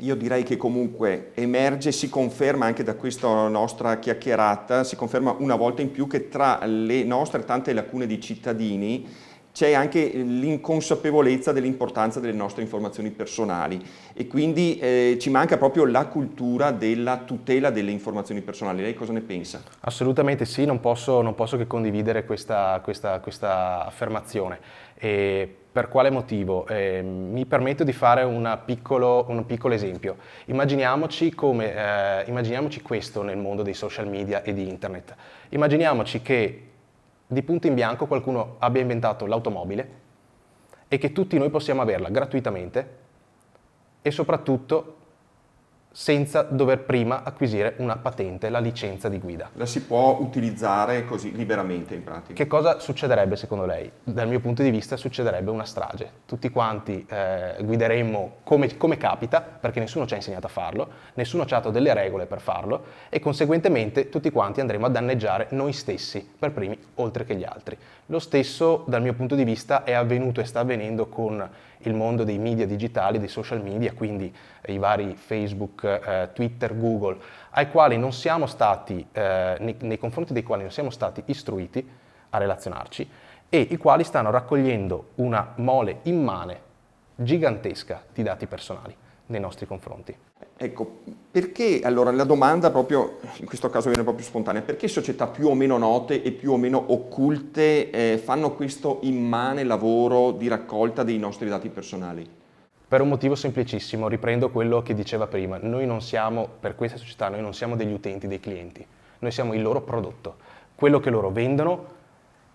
io direi che comunque emerge, si conferma anche da questa nostra chiacchierata, si conferma una volta in più che tra le nostre tante lacune di cittadini c'è anche l'inconsapevolezza dell'importanza delle nostre informazioni personali e quindi eh, ci manca proprio la cultura della tutela delle informazioni personali. Lei cosa ne pensa? Assolutamente sì, non posso, non posso che condividere questa, questa, questa affermazione. E per quale motivo? Eh, mi permetto di fare piccolo, un piccolo esempio. Immaginiamoci, come, eh, immaginiamoci questo nel mondo dei social media e di internet. Immaginiamoci che di punto in bianco qualcuno abbia inventato l'automobile e che tutti noi possiamo averla gratuitamente e soprattutto senza dover prima acquisire una patente, la licenza di guida. La si può utilizzare così liberamente in pratica. Che cosa succederebbe secondo lei? Dal mio punto di vista succederebbe una strage. Tutti quanti eh, guideremmo come, come, capita, perché nessuno ci ha insegnato a farlo, nessuno ci ha dato delle regole per farlo e conseguentemente tutti quanti andremo a danneggiare noi stessi per primi oltre che gli altri. Lo stesso dal mio punto di vista è avvenuto e sta avvenendo con il mondo dei media digitali, dei social media, quindi eh, i vari Facebook, Facebook, eh, Twitter, Google, ai quali non siamo stati, eh, nei, nei confronti dei quali non siamo stati istruiti a relazionarci e i quali stanno raccogliendo una mole immane, gigantesca di dati personali nei nostri confronti. Ecco, perché allora la domanda proprio, in questo caso viene proprio spontanea, perché società più o meno note e più o meno occulte eh, fanno questo immane lavoro di raccolta dei nostri dati personali? Per un motivo semplicissimo, riprendo quello che diceva prima, noi non siamo, per questa società, noi non siamo degli utenti, dei clienti, noi siamo il loro prodotto, quello che loro vendono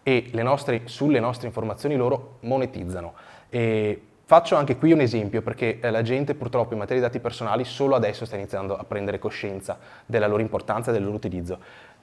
e nostre, sulle nostre informazioni loro monetizzano. E faccio anche qui un esempio perché eh, la gente purtroppo in materia di dati personali solo adesso sta iniziando a prendere coscienza della loro importanza e del loro utilizzo.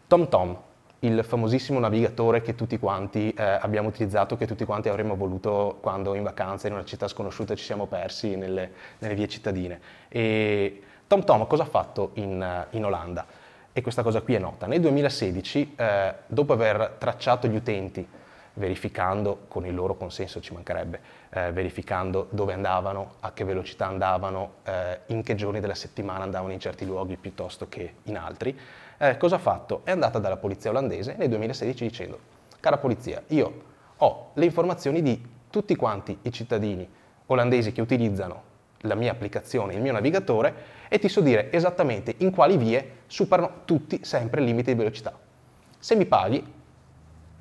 TomTom, Tom, il famosissimo navigatore che tutti quanti eh, abbiamo utilizzato, che tutti quanti avremmo voluto quando in vacanza in una città sconosciuta ci siamo persi nelle, nelle vie cittadine. E TomTom cosa ha fatto in, eh, in, Olanda? E questa cosa qui è nota. Nel 2016, eh, dopo aver tracciato gli utenti, verificando con il loro consenso, ci mancherebbe, eh, verificando dove andavano, a che velocità andavano, eh, in che giorni della settimana andavano in certi luoghi piuttosto che in altri, eh, cosa ha fatto? È andata dalla polizia olandese nel 2016 dicendo, cara polizia, io ho le informazioni di tutti quanti i cittadini olandesi che utilizzano la mia applicazione, il mio navigatore, e ti so dire esattamente in quali vie superano tutti sempre il limite di velocità. Se mi paghi,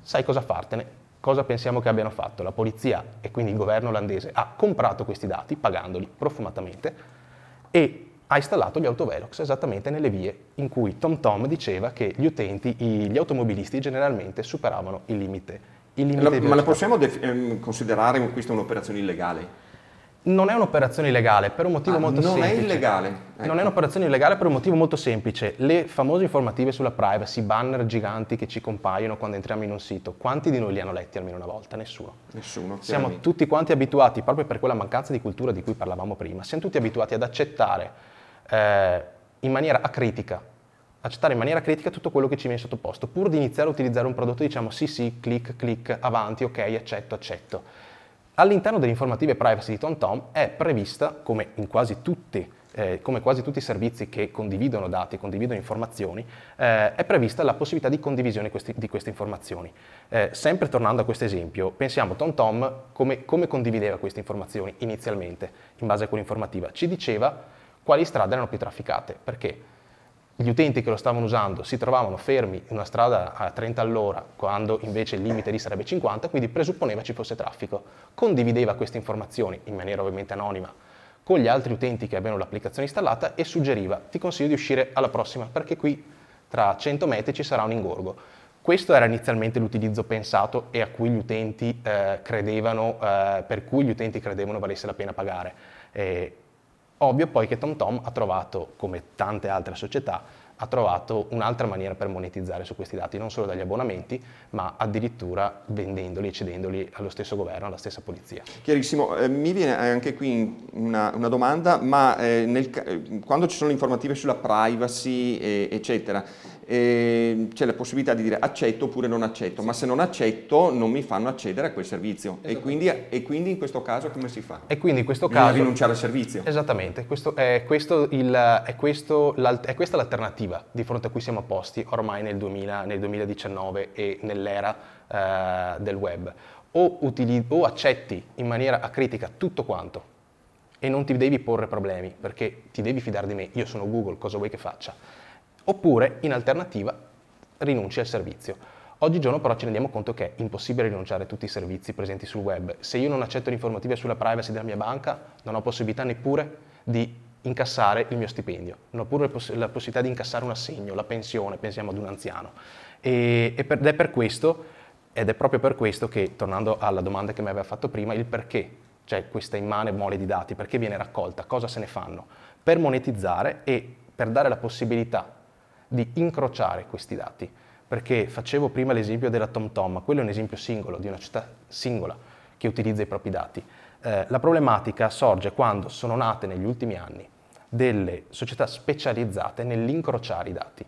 sai cosa fartene, cosa pensiamo che abbiano fatto. La polizia e quindi il governo olandese ha comprato questi dati, pagandoli profumatamente, e ha installato gli autovelox esattamente nelle vie in cui TomTom diceva che gli utenti, gli automobilisti generalmente superavano il limite. Il limite la, ma la possiamo def- ehm, considerare questa un'operazione illegale? Non è un'operazione illegale per un motivo ah, molto non semplice. È illegale. Ecco. Non è ecco. un'operazione illegale per un motivo molto semplice. Le famose informative sulla privacy, banner giganti che ci compaiono quando entriamo in un sito, quanti di noi li hanno letti almeno una volta? Nessuno. Nessuno. Siamo tutti quanti abituati, proprio per quella mancanza di cultura di cui parlavamo prima, siamo tutti abituati ad accettare eh, in maniera acritica, accettare in maniera critica tutto quello che ci viene sottoposto, pur di iniziare a utilizzare un prodotto diciamo sì sì, clic, clic, avanti, ok, accetto, accetto. All'interno delle informative privacy di TomTom è prevista, come quasi, tutti, eh, come quasi tutti i servizi che condividono dati, condividono informazioni, eh, è prevista la possibilità di condivisione questi, di queste informazioni. Eh, sempre tornando a questo esempio, pensiamo a TomTom come, come condivideva queste informazioni inizialmente, in base a quell'informativa. Ci diceva quali strade erano più trafficate, perché gli utenti che lo stavano usando si trovavano fermi in una strada a 30 all'ora quando invece il limite lì sarebbe 50, quindi presupponeva ci fosse traffico. Condivideva queste informazioni, in maniera ovviamente anonima, con gli altri utenti che avevano l'applicazione installata e suggeriva ti consiglio di uscire alla prossima perché qui tra 100 metri ci sarà un ingorgo. Questo era inizialmente l'utilizzo pensato e cui eh, credevano, eh, per cui gli utenti credevano valesse la pena pagare. Eh, Ovvio poi che TomTom ha trovato, come tante altre società, ha trovato un'altra maniera per monetizzare su questi dati, non solo dagli abbonamenti, ma addirittura vendendoli e cedendoli allo stesso governo, alla stessa polizia. Chiarissimo, eh, mi viene anche qui una, una domanda, ma eh, nel, eh, quando ci sono informative sulla privacy, e, eh, eccetera, eh, c'è la possibilità di dire accetto oppure non accetto, sì. ma se non accetto non mi fanno accedere a quel servizio. E quindi, e quindi, in questo caso come si fa? E quindi in questo Bisogna rinunciare al servizio. Esattamente, questo è, questo il, è, questo è, questa l'alternativa di fronte a cui siamo posti ormai nel, 2000, nel 2019 e nell'era eh, del web. O, o accetti in maniera acritica tutto quanto e non ti devi porre problemi perché ti devi fidare di me, io sono Google, cosa vuoi che faccia? oppure in alternativa rinunci al servizio. Oggigiorno però ci rendiamo conto che è impossibile rinunciare a tutti i servizi presenti sul web. Se io non accetto le informative sulla privacy della mia banca, non ho possibilità neppure di incassare il mio stipendio, non ho pure la possibilità di incassare un assegno, la pensione, pensiamo ad un anziano. E, e per, ed è per questo, ed è proprio per questo che, tornando alla domanda che mi aveva fatto prima, il perché cioè questa immane mole di dati, perché viene raccolta, cosa se ne fanno, per monetizzare e per dare la possibilità di incrociare questi dati, perché facevo prima l'esempio della TomTom, ma quello è un esempio singolo, di una città singola che utilizza i propri dati. Eh, la problematica sorge quando sono nate negli ultimi anni delle società specializzate nell'incrociare i dati.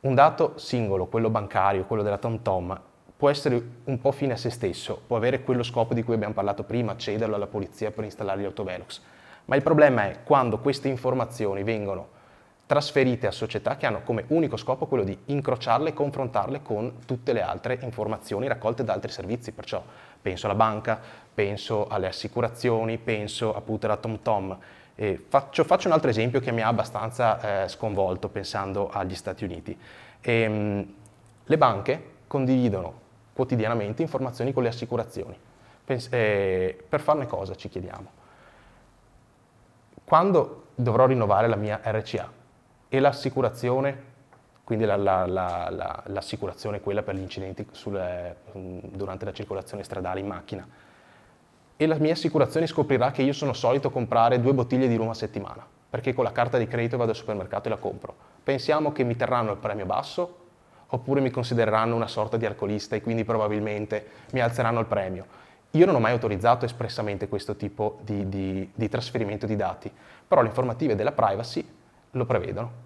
Un dato singolo, quello bancario, quello della TomTom, può essere un po' fine a se stesso, può avere quello scopo di cui abbiamo parlato prima, cederlo alla polizia per installare gli autovelox, ma il problema è quando queste informazioni vengono trasferite a società che hanno come unico scopo quello di incrociarle e confrontarle con tutte le altre informazioni raccolte da altri servizi, perciò penso alla banca, penso alle assicurazioni, penso appunto alla TomTom. Faccio, faccio, un altro esempio che mi ha abbastanza eh, sconvolto pensando agli Stati Uniti. E, ehm, mh, le banche condividono quotidianamente informazioni con le assicurazioni. Pens- eh, per farne cosa ci chiediamo? Quando dovrò rinnovare la mia RCA? E l'assicurazione? Quindi la, la, la, l'assicurazione è quella per gli incidenti sulle, eh, durante la circolazione stradale in macchina. E la mia assicurazione scoprirà che io sono solito comprare due bottiglie di rum a settimana, perché con la carta di credito vado al supermercato e la compro. Pensiamo che mi terranno il premio basso, oppure mi considereranno una sorta di alcolista e quindi probabilmente mi alzeranno il premio. Io non ho mai autorizzato espressamente questo tipo di, di, di trasferimento di dati, però le informative della privacy lo prevedono.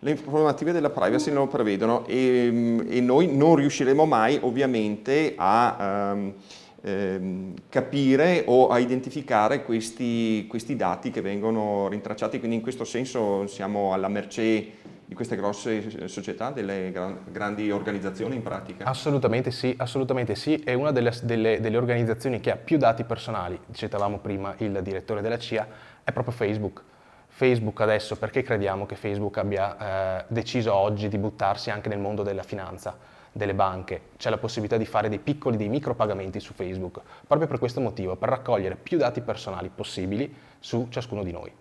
Le informative della privacy lo prevedono e, mm, e noi non riusciremo mai ovviamente a um, ehm, capire o a identificare questi, questi dati che vengono rintracciati, quindi in questo senso siamo alla mercé di queste grosse società, delle grandi organizzazioni in pratica? Assolutamente sì, assolutamente sì, è una delle, delle, delle organizzazioni che ha più dati personali, citavamo prima il direttore della CIA, è proprio Facebook. Facebook adesso, perché crediamo che Facebook abbia eh, deciso oggi di buttarsi anche nel mondo della finanza, delle banche? C'è la possibilità di fare dei piccoli, dei micropagamenti su Facebook, proprio per questo motivo, per raccogliere più dati personali possibili su ciascuno di noi.